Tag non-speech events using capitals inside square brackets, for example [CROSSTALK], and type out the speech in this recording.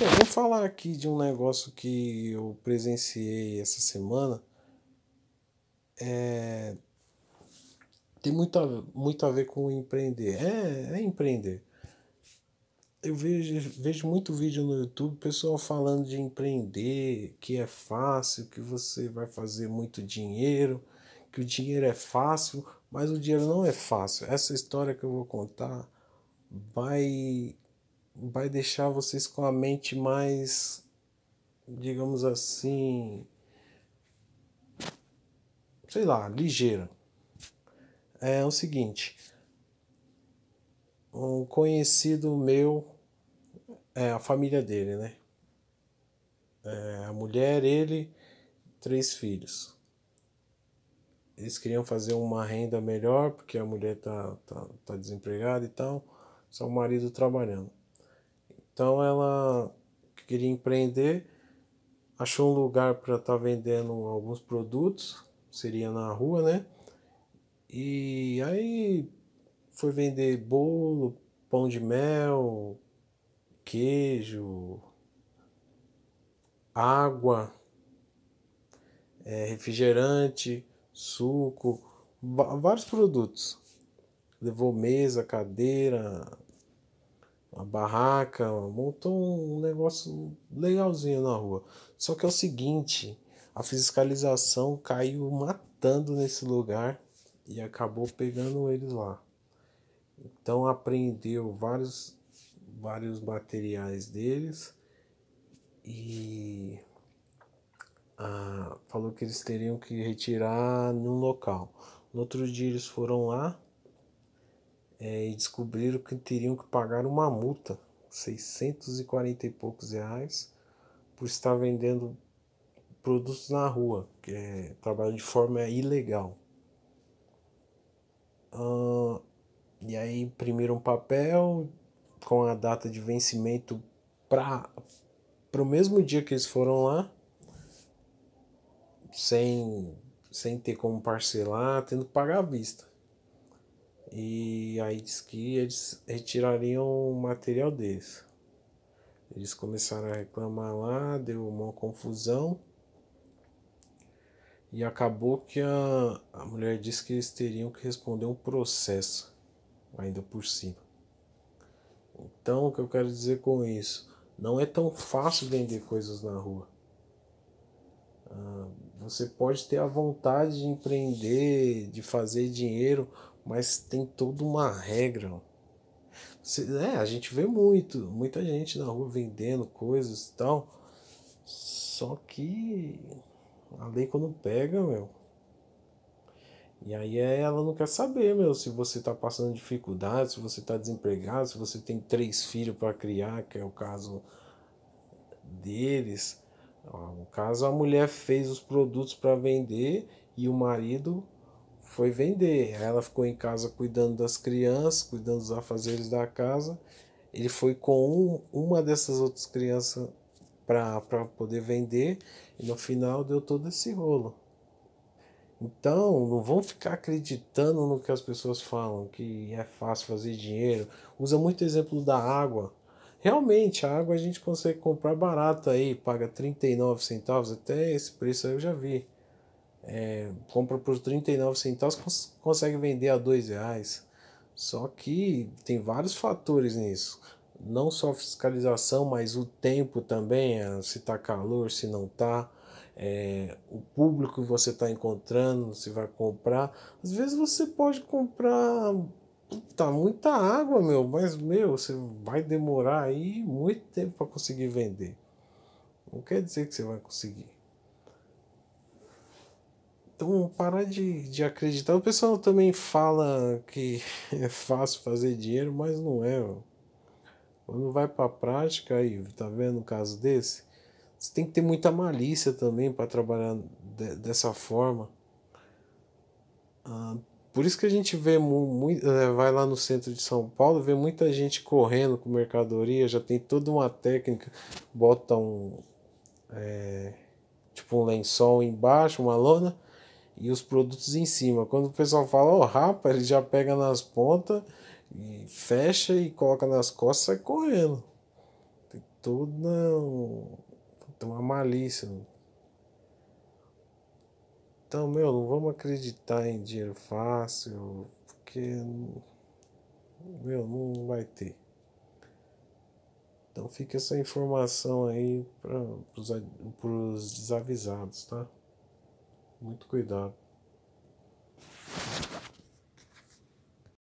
Bom, é, vou falar aqui de um negócio que eu presenciei essa semana. É... Tem muito a, muito a ver com empreender. É, é empreender. Eu vejo, vejo muito vídeo no YouTube, pessoal falando de empreender, que é fácil, que você vai fazer muito dinheiro, que o dinheiro é fácil, mas o dinheiro não é fácil. Essa história que eu vou contar vai vai deixar vocês com a mente mais, digamos assim, sei lá, ligeira. É o seguinte, um conhecido meu, é a família dele, né? É, a mulher, ele, três filhos. Eles queriam fazer uma renda melhor, porque a mulher tá, tá, tá desempregada e tal, só o marido trabalhando. Então ela queria empreender, achou um lugar para estar tá vendendo alguns produtos, seria na rua, né? E aí foi vender bolo, pão de mel, queijo, água, é, refrigerante, suco, vários produtos. Levou mesa, cadeira, uma barraca, montou um negócio legalzinho na rua. Só que é o seguinte, a fiscalização caiu matando nesse lugar e acabou pegando eles lá. Então apreendeu vários vários materiais deles e ah, falou que eles teriam que retirar num local. No outro dia eles foram lá, é, e descobriram que teriam que pagar uma multa, 640 e poucos reais, por estar vendendo produtos na rua, que é trabalho de forma ilegal. Uh, e aí imprimiram um papel com a data de vencimento para o mesmo dia que eles foram lá, sem, sem ter como parcelar, tendo que pagar à vista. E aí diz que eles retirariam o material deles. Eles começaram a reclamar lá, deu uma confusão. E acabou que a, a mulher disse que eles teriam que responder um processo, ainda por cima. Então, o que eu quero dizer com isso? Não é tão fácil vender coisas na rua. Ah, você pode ter a vontade de empreender, de fazer dinheiro, mas tem toda uma regra. É, a gente vê muito, muita gente na rua vendendo coisas e tal. Só que a lei quando pega, meu. E aí é, ela não quer saber, meu, se você tá passando dificuldade, se você tá desempregado, se você tem três filhos para criar, que é o caso deles. No caso, a mulher fez os produtos para vender e o marido foi vender. Ela ficou em casa cuidando das crianças, cuidando dos afazeres da casa. Ele foi com um, uma dessas outras crianças para poder vender e no final deu todo esse rolo. Então, não vão ficar acreditando no que as pessoas falam, que é fácil fazer dinheiro. Usa muito exemplo da água. Realmente, a água a gente consegue comprar barato aí, paga 39 centavos, até esse preço aí eu já vi é, compra por 39 centavos, cons consegue vender a dois reais. Só que tem vários fatores nisso. Não só a fiscalização, mas o tempo também, é, se está calor, se não está É, o público que você está encontrando, se vai comprar. Às vezes você pode comprar tá muita água, meu, mas meu, você vai demorar aí muito tempo para conseguir vender. Não quer dizer que você vai conseguir. Então, parar de, de acreditar. O pessoal também fala que [LAUGHS] é fácil fazer dinheiro, mas não é. Quando vai para a prática, aí, tá vendo um caso desse? Você tem que ter muita malícia também para trabalhar de, dessa forma. Ah, por isso que a gente vê muito, eh, vai lá no centro de São Paulo, vê muita gente correndo com mercadoria, já tem toda uma técnica, bota um é, tipo um lençol embaixo, uma lona, e os produtos em cima. Quando o pessoal fala, ó, oh, rapa, ele já pega nas pontas, e fecha e coloca nas costas e sai correndo. Tem toda tem uma malícia. Então, meu, não vamos acreditar em dinheiro fácil, porque, meu, não vai ter. Então fica essa informação aí para os desavisados, tá? muito cuidado.